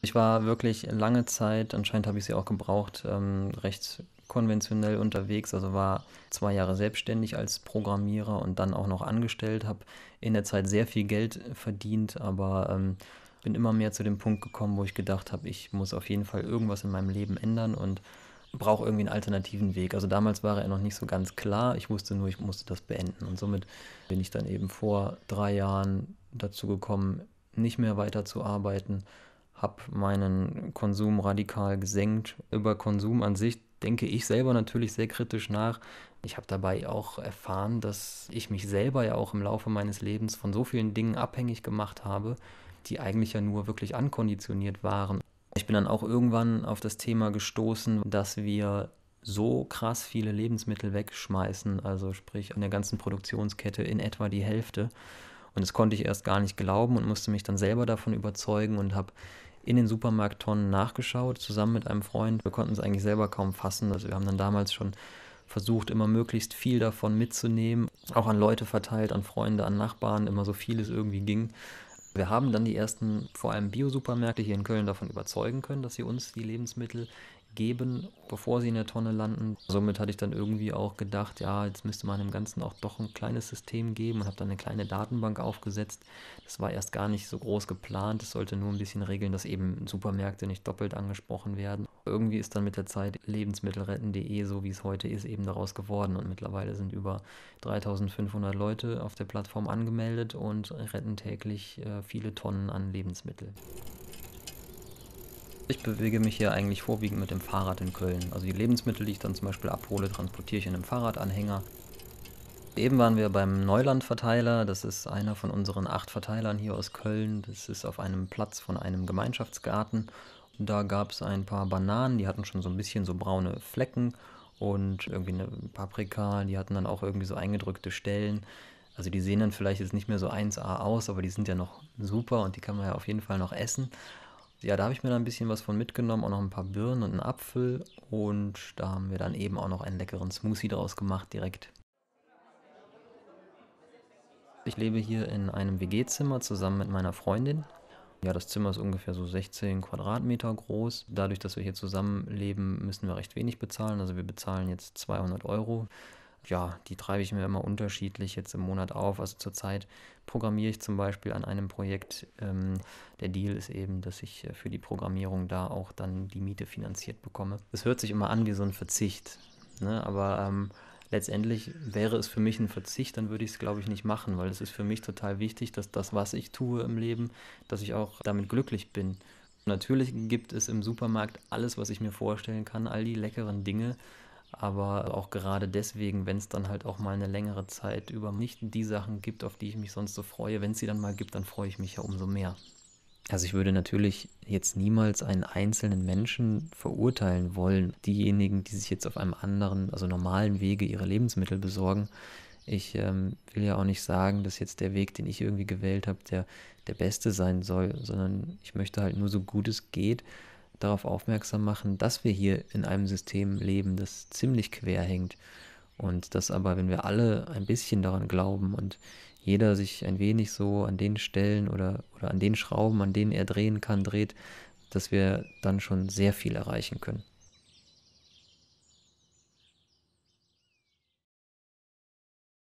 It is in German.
Ich war wirklich lange Zeit, anscheinend habe ich sie auch gebraucht, ähm, recht konventionell unterwegs, also war zwei Jahre selbstständig als Programmierer und dann auch noch angestellt, habe in der Zeit sehr viel Geld verdient, aber ähm, bin immer mehr zu dem Punkt gekommen, wo ich gedacht habe, ich muss auf jeden Fall irgendwas in meinem Leben ändern und brauche irgendwie einen alternativen Weg. Also damals war er noch nicht so ganz klar, ich wusste nur, ich musste das beenden und somit bin ich dann eben vor drei Jahren dazu gekommen, nicht mehr weiterzuarbeiten habe meinen Konsum radikal gesenkt. Über Konsum an sich denke ich selber natürlich sehr kritisch nach. Ich habe dabei auch erfahren, dass ich mich selber ja auch im Laufe meines Lebens von so vielen Dingen abhängig gemacht habe, die eigentlich ja nur wirklich ankonditioniert waren. Ich bin dann auch irgendwann auf das Thema gestoßen, dass wir so krass viele Lebensmittel wegschmeißen, also sprich in der ganzen Produktionskette in etwa die Hälfte. Und das konnte ich erst gar nicht glauben und musste mich dann selber davon überzeugen und habe in den Supermarkttonnen nachgeschaut, zusammen mit einem Freund. Wir konnten es eigentlich selber kaum fassen. Also wir haben dann damals schon versucht, immer möglichst viel davon mitzunehmen, auch an Leute verteilt, an Freunde, an Nachbarn, immer so viel es irgendwie ging. Wir haben dann die ersten, vor allem Bio-Supermärkte hier in Köln davon überzeugen können, dass sie uns die Lebensmittel geben, bevor sie in der Tonne landen. Somit hatte ich dann irgendwie auch gedacht, ja, jetzt müsste man dem Ganzen auch doch ein kleines System geben und habe dann eine kleine Datenbank aufgesetzt. Das war erst gar nicht so groß geplant. Es sollte nur ein bisschen regeln, dass eben Supermärkte nicht doppelt angesprochen werden. Irgendwie ist dann mit der Zeit lebensmittelretten.de, so wie es heute ist, eben daraus geworden. Und mittlerweile sind über 3500 Leute auf der Plattform angemeldet und retten täglich äh, viele Tonnen an Lebensmitteln. Ich bewege mich hier eigentlich vorwiegend mit dem Fahrrad in Köln. Also die Lebensmittel, die ich dann zum Beispiel abhole, transportiere ich in einem Fahrradanhänger. Eben waren wir beim Neuland-Verteiler. Das ist einer von unseren acht Verteilern hier aus Köln. Das ist auf einem Platz von einem Gemeinschaftsgarten. Und da gab es ein paar Bananen, die hatten schon so ein bisschen so braune Flecken und irgendwie eine Paprika, die hatten dann auch irgendwie so eingedrückte Stellen. Also die sehen dann vielleicht jetzt nicht mehr so 1A aus, aber die sind ja noch super und die kann man ja auf jeden Fall noch essen ja, da habe ich mir dann ein bisschen was von mitgenommen, auch noch ein paar Birnen und einen Apfel und da haben wir dann eben auch noch einen leckeren Smoothie draus gemacht direkt. Ich lebe hier in einem WG-Zimmer zusammen mit meiner Freundin. Ja, das Zimmer ist ungefähr so 16 Quadratmeter groß. Dadurch, dass wir hier zusammenleben, müssen wir recht wenig bezahlen. Also wir bezahlen jetzt 200 Euro ja, die treibe ich mir immer unterschiedlich jetzt im Monat auf. Also zurzeit programmiere ich zum Beispiel an einem Projekt. Ähm, der Deal ist eben, dass ich äh, für die Programmierung da auch dann die Miete finanziert bekomme. Es hört sich immer an wie so ein Verzicht, ne? aber ähm, letztendlich wäre es für mich ein Verzicht, dann würde ich es, glaube ich, nicht machen, weil es ist für mich total wichtig, dass das, was ich tue im Leben, dass ich auch damit glücklich bin. Natürlich gibt es im Supermarkt alles, was ich mir vorstellen kann, all die leckeren Dinge aber auch gerade deswegen, wenn es dann halt auch mal eine längere Zeit über nicht die Sachen gibt, auf die ich mich sonst so freue, wenn es sie dann mal gibt, dann freue ich mich ja umso mehr. Also ich würde natürlich jetzt niemals einen einzelnen Menschen verurteilen wollen. Diejenigen, die sich jetzt auf einem anderen, also normalen Wege ihre Lebensmittel besorgen. Ich ähm, will ja auch nicht sagen, dass jetzt der Weg, den ich irgendwie gewählt habe, der, der beste sein soll, sondern ich möchte halt nur so gut es geht darauf aufmerksam machen, dass wir hier in einem System leben, das ziemlich quer hängt und dass aber, wenn wir alle ein bisschen daran glauben und jeder sich ein wenig so an den Stellen oder, oder an den Schrauben, an denen er drehen kann, dreht, dass wir dann schon sehr viel erreichen können.